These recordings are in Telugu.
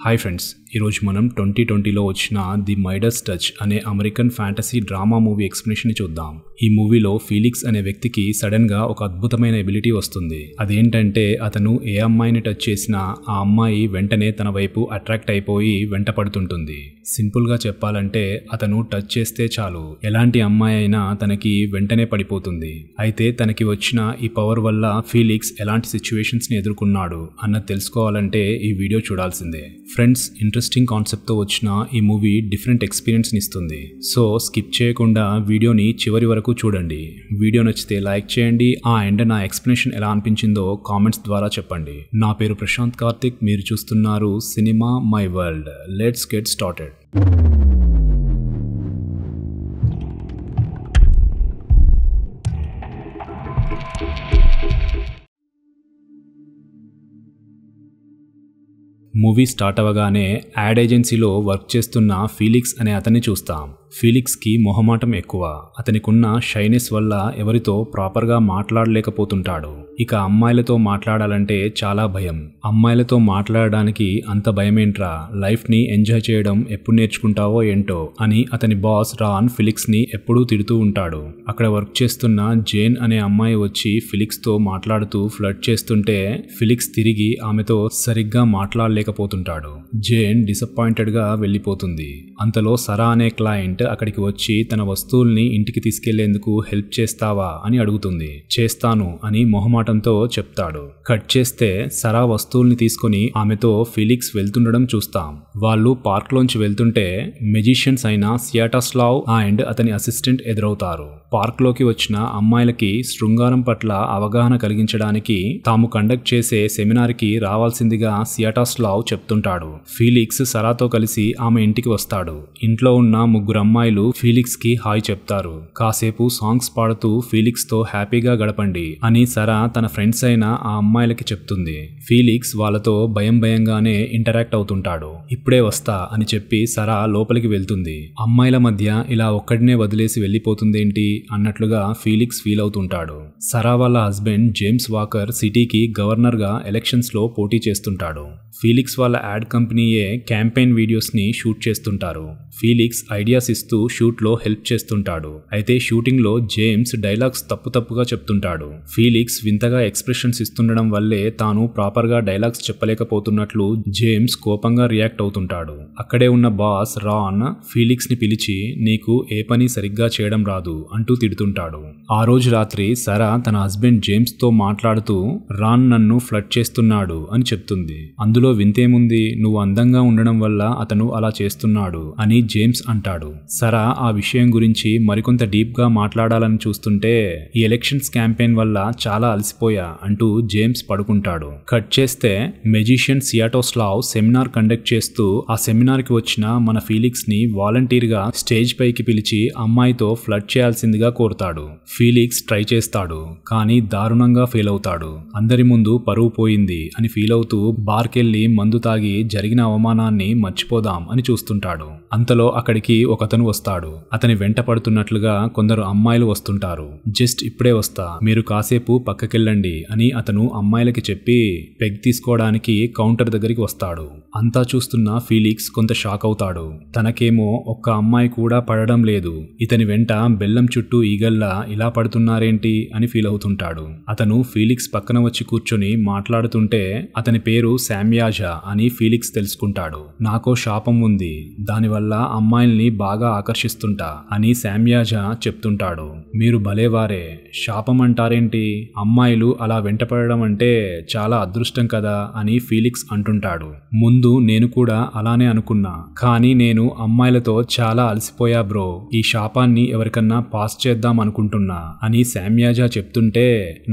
Hi friends, ఈరోజు మనం ట్వంటీ ట్వంటీలో వచ్చిన ది మైడస్ టచ్ అనే American fantasy drama movie explanation చూద్దాం ఈ మూవీలో ఫీలిక్స్ అనే వ్యక్తికి సడన్ గా ఒక అద్భుతమైన ఎబిలిటీ వస్తుంది అదేంటంటే అతను ఏ అమ్మాయిని టచ్ చేసినా ఆ అమ్మాయి వెంటనే తన వైపు అట్రాక్ట్ అయిపోయి వెంట పడుతుంటుంది సింపుల్ గా చెప్పాలంటే అతను టచ్ చేస్తే చాలు ఎలాంటి అమ్మాయి అయినా తనకి వెంటనే పడిపోతుంది అయితే తనకి వచ్చిన ఈ పవర్ వల్ల ఫీలిక్స్ ఎలాంటి సిచ్యువేషన్స్ ని ఎదుర్కొన్నాడు అన్నది తెలుసుకోవాలంటే ఈ వీడియో చూడాల్సిందే ఫ్రెండ్స్ ఇంట్రెస్ట్ ఇంట్రెస్టింగ్ కాన్సెప్ట్తో వచ్చిన ఈ మూవీ డిఫరెంట్ ఎక్స్పీరియన్స్ని ఇస్తుంది సో స్కిప్ చేయకుండా వీడియోని చివరి వరకు చూడండి వీడియో నచ్చితే లైక్ చేయండి ఆ అండ్ నా ఎక్స్ప్లెనేషన్ ఎలా అనిపించిందో కామెంట్స్ ద్వారా చెప్పండి నా పేరు ప్రశాంత్ కార్తిక్ మీరు చూస్తున్నారు సినిమా my world let's get started movie start అవ్వగానే యాడ్ ఏజెన్సీలో వర్క్ చేస్తున్న ఫీలిక్స్ అనే అతన్ని చూస్తాం ఫీలిక్స్కి మొహమాటం ఎక్కువ అతనికున్న షైనెస్ వల్ల ఎవరితో ప్రాపర్గా మాట్లాడలేకపోతుంటాడు ఇక అమ్మాయిలతో మాట్లాడాలంటే చాలా భయం అమ్మాయిలతో మాట్లాడడానికి అంత భయమేంట్రా లైఫ్ని ఎంజాయ్ చేయడం ఎప్పుడు నేర్చుకుంటావో ఏంటో అని అతని బాస్ రాన్ ఫిలిక్స్ని ఎప్పుడూ తిడుతూ ఉంటాడు అక్కడ వర్క్ చేస్తున్న జేన్ అనే అమ్మాయి వచ్చి ఫిలిక్స్తో మాట్లాడుతూ ఫ్లడ్ చేస్తుంటే ఫిలిక్స్ తిరిగి ఆమెతో సరిగ్గా మాట్లాడలేకపోతుంటాడు జేన్ డిసప్పాయింటెడ్గా వెళ్ళిపోతుంది అంతలో సరా అనే క్లయింట్ అక్కడికి వచ్చి తన వస్తువుల్ని ఇంటికి తీసుకెళ్లేందుకు హెల్ప్ చేస్తావా అని అడుగుతుంది చేస్తాను అని మొహమాటంతో చెప్తాడు కట్ చేస్తే సరా వస్తువుల్ని తీసుకుని ఆమెతో ఫిలిక్స్ వెళ్తుండడం చూస్తాం వాళ్ళు పార్క్ లోంచి వెళ్తుంటే మెజిషియన్స్ అయిన సియాటాస్లావ్ అండ్ అతని అసిస్టెంట్ ఎదురవుతారు పార్క్లోకి వచ్చిన అమ్మాయిలకి శృంగారం పట్ల అవగాహన కలిగించడానికి తాము కండక్ట్ చేసే సెమినార్కి రావాల్సిందిగా సియాటాస్లావ్ చెప్తుంటాడు ఫీలిక్స్ సరాతో కలిసి ఆమె ఇంటికి వస్తాడు ఇంట్లో ఉన్న ముగ్గురు అమ్మాయిలు ఫీలిక్స్ కి హాయ్ చెప్తారు కాసేపు సాంగ్స్ పాడుతూ ఫీలిక్స్ తో హ్యాపీగా గడపండి అని సరా తన ఫ్రెండ్స్ అయిన ఆ అమ్మాయిలకి చెప్తుంది ఫీలిక్స్ వాళ్ళతో భయం భయంగానే ఇంటరాక్ట్ అవుతుంటాడు ఇప్పుడే వస్తా అని చెప్పి సరా లోపలికి వెళ్తుంది అమ్మాయిల మధ్య ఇలా ఒక్కడినే వదిలేసి వెళ్ళిపోతుందేంటి అన్నట్లుగా ఫీలిక్స్ ఫీల్ అవుతుంటాడు సరా వాళ్ళ హస్బెండ్ జేమ్స్ వాకర్ సిటీకి గవర్నర్గా ఎలక్షన్స్లో పోటీ చేస్తుంటాడు ఫీలిక్స్ వాళ్ళ యాడ్ కంపెనీయే క్యాంపెయిన్ వీడియోస్ని షూట్ చేస్తుంటారు ఫీలిక్స్ ఐడియాస్ ఇస్తూ షూట్లో హెల్ప్ చేస్తుంటాడు అయితే షూటింగ్లో జేమ్స్ డైలాగ్స్ తప్పు తప్పుగా చెప్తుంటాడు ఫీలిక్స్ వింతగా ఎక్స్ప్రెషన్స్ ఇస్తుండడం వల్లే తాను ప్రాపర్గా డైలాగ్స్ చెప్పలేకపోతున్నట్లు జేమ్స్ కోపంగా రియాక్ట్ అవుతుంటాడు అక్కడే ఉన్న బాస్ రాన్ ఫీలిక్స్ని పిలిచి నీకు ఏ పని సరిగ్గా చేయడం రాదు అంటూ తిడుతుంటాడు ఆ రోజు రాత్రి సరా తన హస్బెండ్ జేమ్స్తో మాట్లాడుతూ రాన్ నన్ను ఫ్లడ్ చేస్తున్నాడు అని చెప్తుంది అందులో వింతేముంది నువ్వు అందంగా ఉండడం వల్ల అతను అలా చేస్తున్నాడు అని జేమ్స్ అంటాడు సరా ఆ విషయం గురించి మరికొంత డీప్గా మాట్లాడాలని చూస్తుంటే ఈ ఎలక్షన్స్ క్యాంపెయిన్ వల్ల చాలా అలసిపోయా అంటూ జేమ్స్ పడుకుంటాడు కట్ చేస్తే మెజిషియన్ సియాటోస్లావ్ సెమినార్ కండక్ట్ చేస్తూ ఆ సెమినార్కి వచ్చిన మన ఫీలిక్స్ని వాలంటీర్గా స్టేజ్ పైకి పిలిచి అమ్మాయితో ఫ్లడ్ చేయాల్సిందిగా కోరుతాడు ఫీలిక్స్ ట్రై చేస్తాడు కానీ దారుణంగా ఫెయిల్ అవుతాడు అందరి ముందు పరువు పోయింది అని ఫీల్ అవుతూ బార్కెళ్ళి మందు తాగి జరిగిన అవమానాన్ని మర్చిపోదాం అని చూస్తుంటాడు అంతలో అక్కడికి ఒకతను అతను వస్తాడు అతని వెంట పడుతున్నట్లుగా కొందరు అమ్మాయిలు వస్తుంటారు జస్ట్ ఇప్పుడే వస్తా మీరు కాసేపు పక్కకెళ్ళండి అని అతను అమ్మాయిలకి చెప్పి పెగ్ తీసుకోవడానికి కౌంటర్ దగ్గరికి వస్తాడు అంతా చూస్తున్న ఫీలిక్స్ కొంత షాక్ అవుతాడు తనకేమో ఒక్క అమ్మాయి కూడా పడడం లేదు ఇతని వెంట బెల్లం చుట్టూ ఈగల్లా ఇలా పడుతున్నారేంటి అని ఫీల్ అవుతుంటాడు అతను ఫీలిక్స్ పక్కన వచ్చి కూర్చొని మాట్లాడుతుంటే అతని పేరు శామ్యాజా అని ఫీలిక్స్ తెలుసుకుంటాడు నాకో శాపం ఉంది దానివల్ల అమ్మాయిల్ని బాగా బాగా ఆకర్షిస్తుంటా అని శామ్యాజ చెప్తుంటాడు మీరు భలేవారే శాపం అంటారేంటి అమ్మాయిలు అలా వెంటపడడం అంటే చాలా అదృష్టం కదా అని ఫీలిక్స్ అంటుంటాడు ముందు నేను కూడా అలానే అనుకున్నా కానీ నేను అమ్మాయిలతో చాలా అలసిపోయా బ్రో ఈ శాపాన్ని ఎవరికన్నా పాస్ చేద్దాం అనుకుంటున్నా అని శామ్యాజ చెప్తుంటే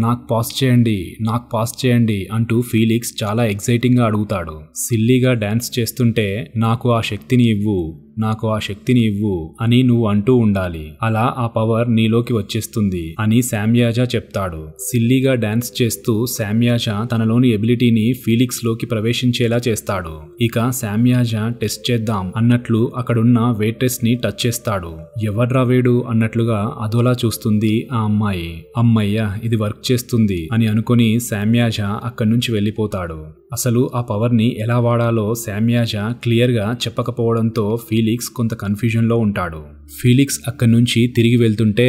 నాకు పాస్ చేయండి నాకు పాస్ చేయండి అంటూ ఫీలిక్స్ చాలా ఎగ్జైటింగ్గా అడుగుతాడు సిల్లీగా డ్యాన్స్ చేస్తుంటే నాకు ఆ శక్తిని ఇవ్వు నాకు ఆ శక్తిని ఇవ్వు అని నువ్వు అంటూ ఉండాలి అలా ఆ పవర్ నీలోకి వచ్చేస్తుంది అని శామ్యాజా చెప్తాడు సిల్లీగా డాన్స్ చేస్తూ శామ్యాజా తనలోని ఎబిలిటీని ఫీలిక్స్ లోకి ప్రవేశించేలా చేస్తాడు ఇక శామ్యాజా టెస్ట్ చేద్దాం అన్నట్లు అక్కడున్న వెయిట్రెస్ ని టచ్ చేస్తాడు ఎవర్రా వేడు అన్నట్లుగా అదోలా చూస్తుంది ఆ అమ్మాయి అమ్మయ్య ఇది వర్క్ చేస్తుంది అని అనుకుని శామ్యాజా అక్కడి నుంచి వెళ్ళిపోతాడు అసలు ఆ పవర్ని ఎలా వాడాలో శామ్యాజా క్లియర్గా చెప్పకపోవడంతో ఫీల్ ఫీలిక్స్ కొంత కన్ఫ్యూజన్లో ఉంటాడు ఫీలిక్స్ అక్కడి నుంచి తిరిగి వెళ్తుంటే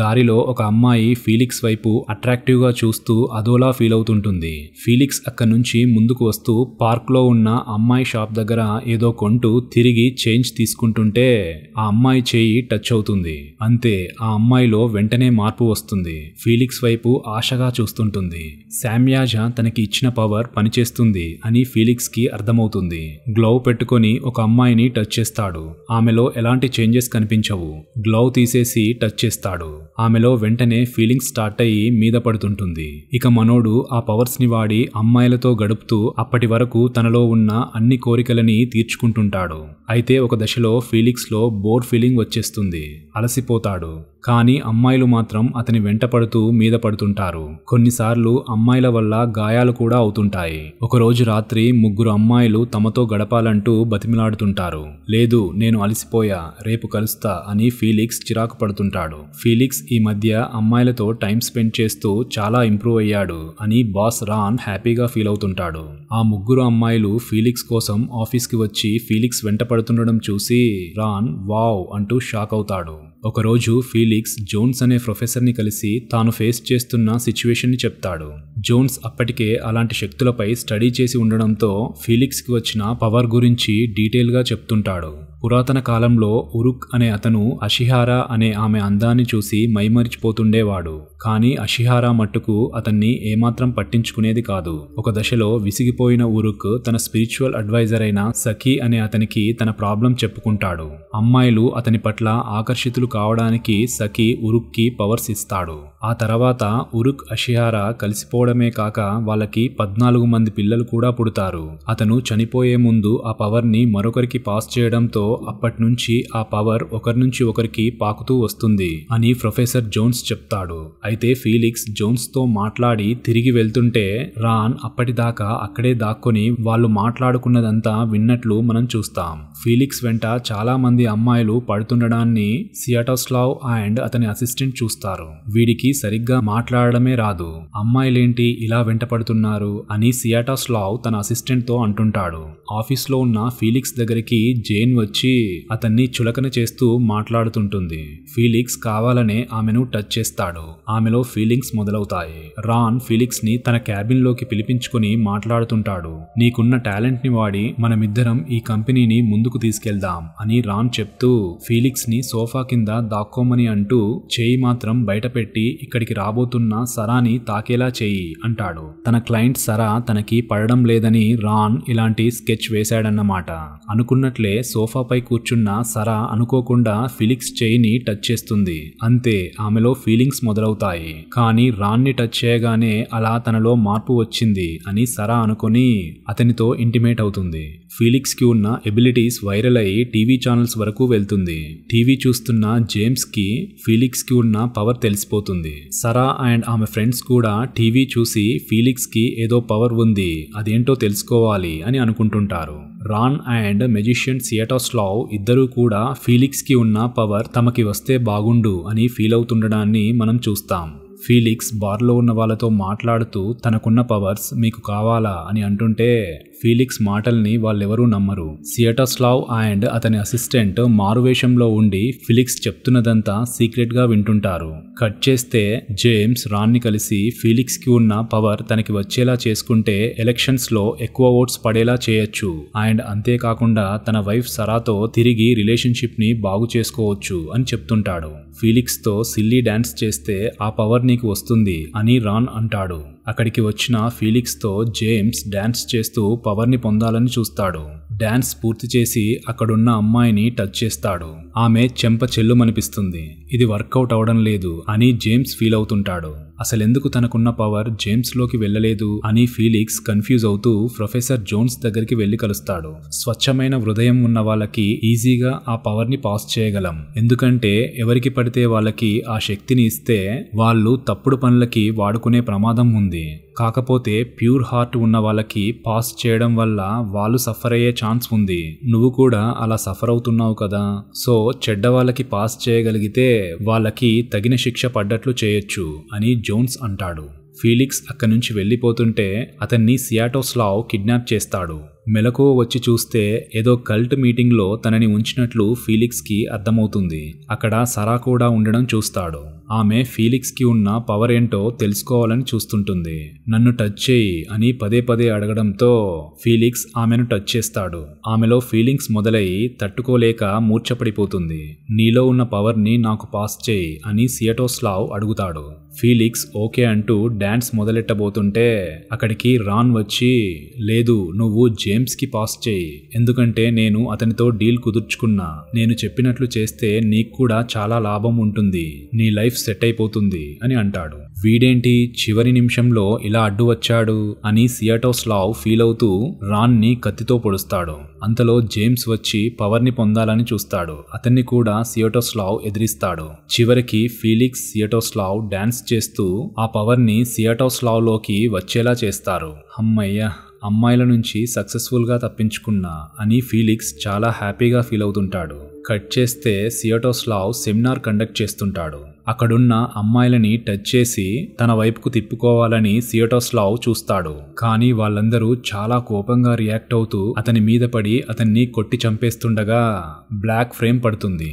దారిలో ఒక అమ్మాయి ఫీలిక్స్ వైపు అట్రాక్టివ్గా చూస్తూ అదోలా ఫీల్ అవుతుంటుంది ఫీలిక్స్ అక్కడి నుంచి ముందుకు వస్తూ పార్క్లో ఉన్న అమ్మాయి షాప్ దగ్గర ఏదో కొంటూ తిరిగి చేంజ్ తీసుకుంటుంటే ఆ అమ్మాయి చేయి టచ్ అవుతుంది అంతే ఆ అమ్మాయిలో వెంటనే మార్పు వస్తుంది ఫీలిక్స్ వైపు ఆశగా చూస్తుంటుంది శామ్యాజ తనకి ఇచ్చిన పవర్ పనిచేస్తుంది అని ఫీలిక్స్కి అర్థమవుతుంది గ్లౌ పెట్టుకొని ఒక అమ్మాయిని టచ్ చేస్తాడు ఆమెలో ఎలాంటి చేంజెస్ కనిపి కనిపించవు గ్లౌ తీసేసి టచ్ చేస్తాడు ఆమెలో వెంటనే ఫీలింగ్స్ స్టార్ట్ అయ్యి మీద పడుతుంటుంది ఇక మనోడు ఆ పవర్స్ని వాడి అమ్మాయిలతో గడుపుతూ అప్పటి వరకు తనలో ఉన్న అన్ని కోరికలని తీర్చుకుంటుంటాడు అయితే ఒక దశలో ఫీలింగ్స్లో బోర్ ఫీలింగ్ వచ్చేస్తుంది అలసిపోతాడు కానీ అమ్మాయిలు మాత్రం అతని వెంట పడుతూ మీద పడుతుంటారు కొన్నిసార్లు అమ్మాయిల వల్ల గాయాలు కూడా అవుతుంటాయి ఒకరోజు రాత్రి ముగ్గురు అమ్మాయిలు తమతో గడపాలంటూ బతిమిలాడుతుంటారు లేదు నేను అలసిపోయా రేపు కలుస్తా అని ఫీలిక్స్ చిరాకు పడుతుంటాడు ఫీలిక్స్ ఈ మధ్య అమ్మాయిలతో టైం స్పెండ్ చేస్తూ చాలా ఇంప్రూవ్ అయ్యాడు అని బాస్ రాన్ హ్యాపీగా ఫీల్ అవుతుంటాడు ఆ ముగ్గురు అమ్మాయిలు ఫీలిక్స్ కోసం ఆఫీస్కి వచ్చి ఫీలిక్స్ వెంట పడుతుండడం చూసి రాన్ వావ్ అంటూ షాక్ అవుతాడు ఒకరోజు ఫీలిక్స్ ఫీలిక్స్ జోన్స్ అనే ప్రొఫెసర్ని కలిసి తాను ఫేస్ చేస్తున్న సిచ్యువేషన్ని చెప్తాడు జోన్స్ అప్పటికే అలాంటి శక్తులపై స్టడీ చేసి ఉండడంతో ఫీలిక్స్కి వచ్చిన పవర్ గురించి డీటెయిల్గా చెప్తుంటాడు పురాతన కాలంలో ఉరుక్ అనే అతను అషిహారా అనే ఆమె అందాన్ని చూసి మైమరిచిపోతుండేవాడు కానీ అషిహారా మట్టుకు అతన్ని ఏమాత్రం పట్టించుకునేది కాదు ఒక దశలో విసిగిపోయిన ఉరుక్ తన స్పిరిచువల్ అడ్వైజర్ అయిన సఖీ అనే అతనికి తన ప్రాబ్లం చెప్పుకుంటాడు అమ్మాయిలు అతని పట్ల ఆకర్షితులు కావడానికి సఖీ ఉరుక్కి పవర్స్ ఇస్తాడు ఆ తర్వాత ఉరుక్ అషిహారా కలిసిపోవడమే కాక వాళ్ళకి పద్నాలుగు మంది పిల్లలు కూడా పుడతారు అతను చనిపోయే ముందు ఆ పవర్ని మరొకరికి పాస్ చేయడంతో అప్పటినుంచి ఆ పవర్ ఒకరి నుంచి ఒకరికి పాకుతూ వస్తుంది అని ప్రొఫెసర్ జోన్స్ చెప్తాడు అయితే ఫీలిక్స్ జోన్స్ తో మాట్లాడి తిరిగి వెళ్తుంటే రాన్ అప్పటిదాకా అక్కడే దాక్కుని వాళ్ళు మాట్లాడుకున్నదంతా విన్నట్లు మనం చూస్తాం ఫీలిక్స్ వెంట చాలా మంది అమ్మాయిలు పడుతుండడాన్ని సియాటోస్లావ్ అండ్ అతని అసిస్టెంట్ చూస్తారు వీడికి సరిగ్గా మాట్లాడడమే రాదు అమ్మాయిలేంటి ఇలా వెంట పడుతున్నారు అని సియాటోస్లావ్ తన అసిస్టెంట్ తో అంటుంటాడు ఆఫీస్లో ఉన్న ఫీలిక్స్ దగ్గరికి జేన్ వచ్చి వచ్చి అతన్ని చులకన చేస్తూ మాట్లాడుతుంటుంది ఫీలిక్స్ కావాలనే ఆమెను టచ్ చేస్తాడు ఆమెలో ఫీలింగ్స్ మొదలవుతాయి రాన్ ఫీలిక్స్ ని తన క్యాబిన్ లోకి పిలిపించుకుని మాట్లాడుతుంటాడు నీకున్న టాలెంట్ ని వాడి మనమిద్దరం ఈ కంపెనీని ముందుకు తీసుకెళ్దాం అని రాన్ చెప్తూ ఫీలిక్స్ ని సోఫా కింద దాక్కోమని అంటూ చేయి మాత్రం బయటపెట్టి ఇక్కడికి రాబోతున్న సరాని తాకేలా చేయి అంటాడు తన క్లయింట్ సరా తనకి పడడం లేదని రాన్ ఇలాంటి స్కెచ్ వేశాడన్నమాట అనుకున్నట్లే సోఫా సోఫాపై కూర్చున్న సరా అనుకోకుండా ఫిలిక్స్ చేయిని టచ్ చేస్తుంది అంతే ఆమెలో ఫీలింగ్స్ మొదలవుతాయి కానీ రాన్ని టచ్ చేయగానే అలా తనలో మార్పు వచ్చింది అని సరా అనుకుని అతనితో ఇంటిమేట్ అవుతుంది ఫీలిక్స్కి ఉన్న ఎబిలిటీస్ వైరల్ అయ్యి టీవీ ఛానల్స్ వరకు వెళ్తుంది టీవీ చూస్తున్న జేమ్స్కి ఫీలిక్స్కి ఉన్న పవర్ తెలిసిపోతుంది సరా అండ్ ఆమె ఫ్రెండ్స్ కూడా టీవీ చూసి ఫీలిక్స్కి ఏదో పవర్ ఉంది అదేంటో తెలుసుకోవాలి అని అనుకుంటుంటారు రాన్ అండ్ మెజిషియన్ సియటోస్లావ్ ఇద్దరూ కూడా ఫీలిక్స్కి ఉన్న పవర్ తమకి వస్తే బాగుండు అని ఫీల్ అవుతుండడాన్ని మనం చూస్తాం ఫీలిక్స్ బార్లో ఉన్న వాళ్ళతో మాట్లాడుతూ తనకున్న పవర్స్ మీకు కావాలా అని అంటుంటే ఫీలిక్స్ మాటల్ని వాళ్ళెవరూ నమ్మరు సియటస్లావ్ అండ్ అతని అసిస్టెంట్ మారువేషంలో ఉండి ఫిలిక్స్ చెప్తున్నదంతా సీక్రెట్ గా వింటుంటారు కట్ చేస్తే జేమ్స్ రాన్ని కలిసి ఫీలిక్స్ కి ఉన్న పవర్ తనకి వచ్చేలా చేసుకుంటే ఎలక్షన్స్ లో ఎక్కువ ఓట్స్ పడేలా చేయొచ్చు అండ్ అంతేకాకుండా తన వైఫ్ సరాతో తిరిగి రిలేషన్షిప్ ని బాగు చేసుకోవచ్చు అని చెప్తుంటాడు ఫీలిక్స్ తో సిల్లీ డాన్స్ చేస్తే ఆ పవర్ నీకు వస్తుంది అని రాన్ అంటాడు అక్కడికి వచ్చిన ఫీలిక్స్తో జేమ్స్ డ్యాన్స్ చేస్తూ పవర్ని పొందాలని చూస్తాడు డ్యాన్స్ పూర్తి చేసి అక్కడున్న అమ్మాయిని టచ్ చేస్తాడు ఆమె చెంప చెల్లుమనిపిస్తుంది ఇది వర్కౌట్ అవడం లేదు అని జేమ్స్ ఫీల్ అవుతుంటాడు అసలెందుకు తనకున్న పవర్ జేమ్స్లోకి వెళ్ళలేదు అని ఫీలిక్స్ కన్ఫ్యూజ్ అవుతూ ప్రొఫెసర్ జోన్స్ దగ్గరికి వెళ్ళి కలుస్తాడు స్వచ్ఛమైన హృదయం ఉన్న వాళ్ళకి ఈజీగా ఆ పవర్ని పాస్ చేయగలం ఎందుకంటే ఎవరికి పడితే వాళ్ళకి ఆ శక్తిని ఇస్తే వాళ్ళు తప్పుడు పనులకి వాడుకునే ప్రమాదం ఉంది కాకపోతే ప్యూర్ హార్ట్ ఉన్న వాళ్ళకి పాస్ చేయడం వల్ల వాళ్ళు సఫర్ అయ్యే ఛాన్స్ ఉంది నువ్వు కూడా అలా సఫర్ అవుతున్నావు కదా సో చెడ్డ వాళ్ళకి పాస్ చేయగలిగితే వాళ్ళకి తగిన శిక్ష పడ్డట్లు చేయొచ్చు అని జోన్స్ అంటాడు ఫీలిక్స్ అక్కడి నుంచి వెళ్ళిపోతుంటే అతన్ని సియాటోస్లావ్ కిడ్నాప్ చేస్తాడు మెలకువ వచ్చి చూస్తే ఏదో కల్ట్ మీటింగ్లో తనని ఉంచినట్లు ఫీలిక్స్కి అర్థమవుతుంది అక్కడ సరా కూడా ఉండడం చూస్తాడు ఆమె ఫీలిక్స్కి ఉన్న పవర్ ఏంటో తెలుసుకోవాలని చూస్తుంటుంది నన్ను టచ్ చేయి అని పదే పదే అడగడంతో ఫీలిక్స్ ఆమెను టచ్ చేస్తాడు ఆమెలో ఫీలింగ్స్ మొదలై తట్టుకోలేక మూర్ఛపడిపోతుంది నీలో ఉన్న పవర్ని నాకు పాస్ చేయి అని సియటోస్లావ్ అడుగుతాడు ఫీలిక్స్ ఓకే అంటూ డ్యాన్స్ మొదలెట్టబోతుంటే అక్కడికి రాన్ వచ్చి లేదు నువ్వు జేమ్స్కి పాస్ చేయి ఎందుకంటే నేను అతనితో డీల్ కుదుర్చుకున్నా నేను చెప్పినట్లు చేస్తే నీకు కూడా చాలా లాభం ఉంటుంది నీ లైఫ్ సెట్ అయిపోతుంది అని అంటాడు వీడేంటి చివరి నిమిషంలో ఇలా అడ్డు వచ్చాడు అని సియాటోస్లావ్ ఫీల్ అవుతూ ని కత్తితో పొడుస్తాడు అంతలో జేమ్స్ వచ్చి పవర్ని పొందాలని చూస్తాడు అతన్ని కూడా సియాటోస్లావ్ ఎదిరిస్తాడు చివరికి ఫీలిక్స్ సియాటోస్లావ్ డాన్స్ చేస్తూ ఆ పవర్ని లోకి వచ్చేలా చేస్తారు అమ్మయ్య అమ్మాయిల నుంచి సక్సెస్ఫుల్గా తప్పించుకున్నా అని ఫీలిక్స్ చాలా హ్యాపీగా ఫీల్ అవుతుంటాడు కట్ చేస్తే సియోటోస్లావ్ సెమినార్ కండక్ట్ చేస్తుంటాడు అక్కడున్న అమ్మాయిలని టచ్ చేసి తన వైపుకు తిప్పుకోవాలని సియోటోస్లావ్ చూస్తాడు కానీ వాళ్ళందరూ చాలా కోపంగా రియాక్ట్ అవుతూ అతని మీద పడి అతన్ని కొట్టి చంపేస్తుండగా బ్లాక్ ఫ్రేమ్ పడుతుంది